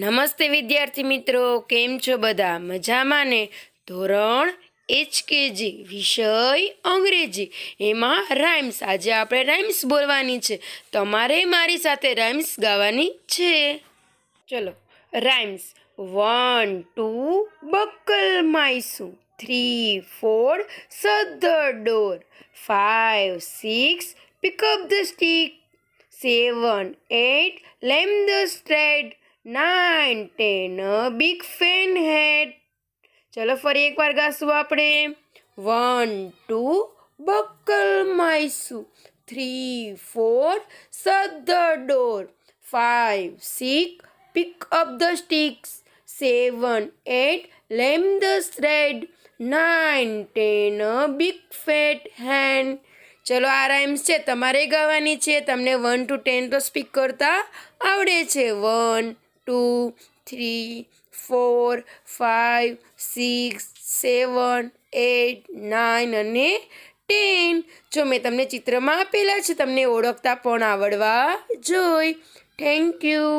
નમસ્તે વિદ્યાર્થી મિત્રો કેમ છો બધા મજામાં ને ધોરણ એચકેજી વિષય અંગ્રેજી એમાં રાઇમ્સ આજે આપણે રાઇમ્સ બોલવાની છે તમારે મારી સાથે રાઇમ્સ ગાવાની છે ચલો rhymes one two buckle my shoe three four shut the door five six pick up the stick seven eight lay them the straight nine ten big fat hen head ચલો ફરી એકવાર ગાશું આપણે one two buckle my shoe three four shut the door five six pick up the sticks seven eight lay them the thread. Nine ten a fat hen hand. ચલો આ rhymes છે તમારે ગાવાની છે તમને વન ટુ ટેન તો સ્પીક કરતા આવડે છે one two three four five six seven eight nine અને ટેન જો મેં તમને ચિત્રમાં આપેલા છે તમને ઓળખતા પણ આવડવા જોઈ થેન્ક યુ